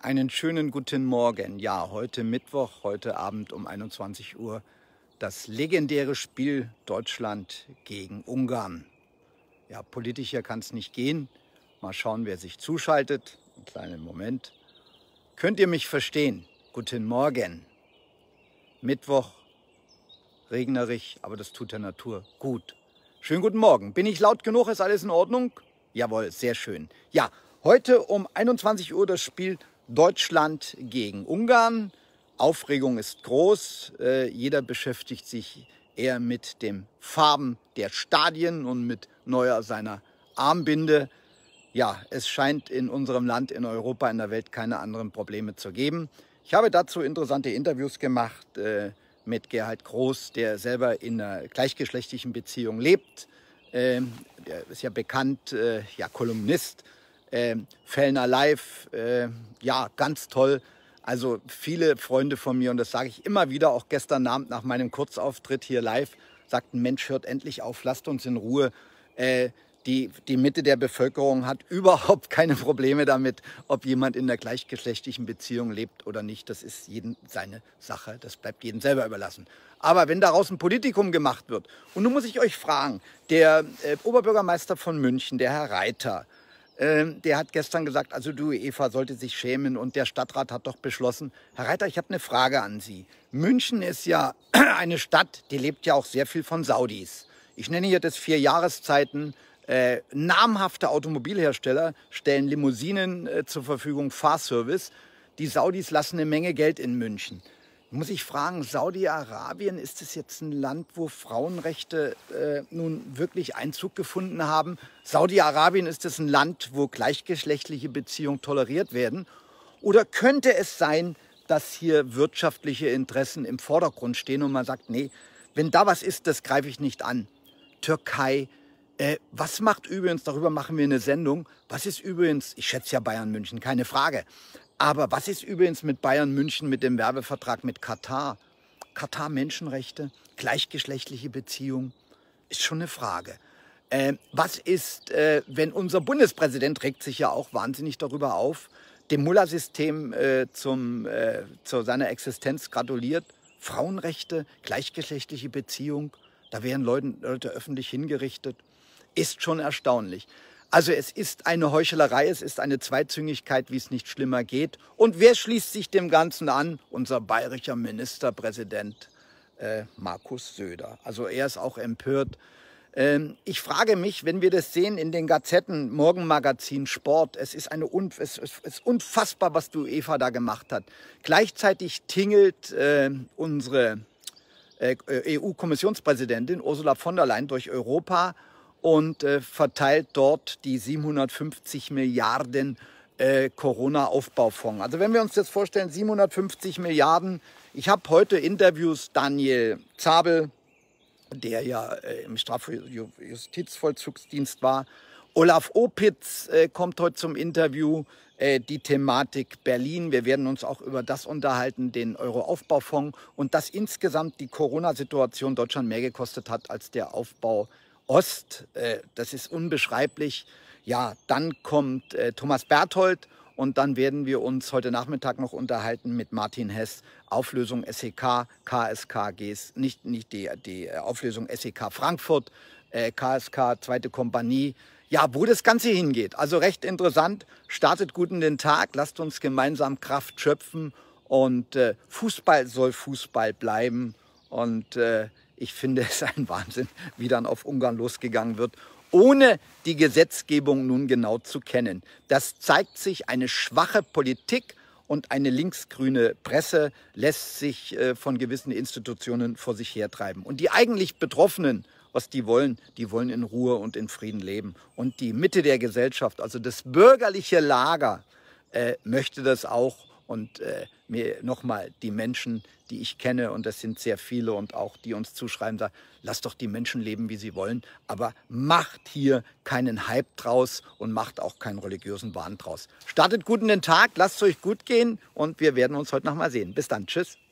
Einen schönen guten Morgen. Ja, heute Mittwoch, heute Abend um 21 Uhr das legendäre Spiel Deutschland gegen Ungarn. Ja, politischer kann es nicht gehen. Mal schauen, wer sich zuschaltet. Einen kleinen Moment. Könnt ihr mich verstehen? Guten Morgen. Mittwoch, regnerig, aber das tut der Natur gut. Schönen guten Morgen. Bin ich laut genug? Ist alles in Ordnung? Jawohl, sehr schön. Ja, heute um 21 Uhr das Spiel Deutschland. Deutschland gegen Ungarn. Aufregung ist groß. Äh, jeder beschäftigt sich eher mit den Farben der Stadien und mit neuer seiner Armbinde. Ja, es scheint in unserem Land, in Europa, in der Welt keine anderen Probleme zu geben. Ich habe dazu interessante Interviews gemacht äh, mit Gerhard Groß, der selber in einer gleichgeschlechtlichen Beziehung lebt. Ähm, er ist ja bekannt, äh, ja, Kolumnist äh, Fellner Live, äh, ja, ganz toll. Also viele Freunde von mir, und das sage ich immer wieder, auch gestern Abend nach meinem Kurzauftritt hier live, sagten, Mensch, hört endlich auf, lasst uns in Ruhe. Äh, die, die Mitte der Bevölkerung hat überhaupt keine Probleme damit, ob jemand in der gleichgeschlechtlichen Beziehung lebt oder nicht. Das ist jedem seine Sache. Das bleibt jedem selber überlassen. Aber wenn daraus ein Politikum gemacht wird, und nun muss ich euch fragen, der äh, Oberbürgermeister von München, der Herr Reiter, ähm, der hat gestern gesagt, also du Eva sollte sich schämen und der Stadtrat hat doch beschlossen. Herr Reiter, ich habe eine Frage an Sie. München ist ja eine Stadt, die lebt ja auch sehr viel von Saudis. Ich nenne hier das vier Jahreszeiten. Äh, namhafte Automobilhersteller stellen Limousinen äh, zur Verfügung, Fahrservice. Die Saudis lassen eine Menge Geld in München. Muss ich fragen, Saudi-Arabien, ist es jetzt ein Land, wo Frauenrechte äh, nun wirklich Einzug gefunden haben? Saudi-Arabien ist es ein Land, wo gleichgeschlechtliche Beziehungen toleriert werden? Oder könnte es sein, dass hier wirtschaftliche Interessen im Vordergrund stehen und man sagt, nee, wenn da was ist, das greife ich nicht an. Türkei, äh, was macht übrigens, darüber machen wir eine Sendung, was ist übrigens, ich schätze ja Bayern München, keine Frage, aber was ist übrigens mit Bayern München, mit dem Werbevertrag mit Katar? Katar Menschenrechte, gleichgeschlechtliche Beziehung, ist schon eine Frage. Äh, was ist, äh, wenn unser Bundespräsident regt sich ja auch wahnsinnig darüber auf, dem Mullah-System äh, äh, zu seiner Existenz gratuliert, Frauenrechte, gleichgeschlechtliche Beziehung, da werden Leute, Leute öffentlich hingerichtet, ist schon erstaunlich. Also es ist eine Heuchelerei, es ist eine Zweizüngigkeit, wie es nicht schlimmer geht. Und wer schließt sich dem Ganzen an? Unser bayerischer Ministerpräsident äh, Markus Söder. Also er ist auch empört. Ähm, ich frage mich, wenn wir das sehen in den Gazetten, Morgenmagazin, Sport, es ist, eine Unf es, es ist unfassbar, was du Eva da gemacht hat. Gleichzeitig tingelt äh, unsere äh, äh EU-Kommissionspräsidentin Ursula von der Leyen durch Europa und äh, verteilt dort die 750 Milliarden äh, Corona-Aufbaufonds. Also wenn wir uns jetzt vorstellen, 750 Milliarden. Ich habe heute Interviews Daniel Zabel, der ja äh, im Strafjustizvollzugsdienst war. Olaf Opitz äh, kommt heute zum Interview. Äh, die Thematik Berlin. Wir werden uns auch über das unterhalten, den Euro-Aufbaufonds und dass insgesamt die Corona-Situation Deutschland mehr gekostet hat als der Aufbau Ost, äh, das ist unbeschreiblich. Ja, dann kommt äh, Thomas Berthold und dann werden wir uns heute Nachmittag noch unterhalten mit Martin Hess, Auflösung SEK, KSK, KSKGs, nicht, nicht die, die äh, Auflösung SEK Frankfurt, äh, KSK, zweite Kompanie. Ja, wo das Ganze hingeht. Also recht interessant. Startet gut in den Tag, lasst uns gemeinsam Kraft schöpfen und äh, Fußball soll Fußball bleiben. Und äh, ich finde es ein Wahnsinn, wie dann auf Ungarn losgegangen wird, ohne die Gesetzgebung nun genau zu kennen. Das zeigt sich eine schwache Politik und eine linksgrüne Presse lässt sich äh, von gewissen Institutionen vor sich hertreiben. Und die eigentlich Betroffenen, was die wollen, die wollen in Ruhe und in Frieden leben. Und die Mitte der Gesellschaft, also das bürgerliche Lager, äh, möchte das auch und äh, mir nochmal die Menschen, die ich kenne, und das sind sehr viele und auch die uns zuschreiben, sagen, lasst doch die Menschen leben, wie sie wollen, aber macht hier keinen Hype draus und macht auch keinen religiösen Wahn draus. Startet gut in den Tag, lasst es euch gut gehen und wir werden uns heute nochmal sehen. Bis dann, tschüss.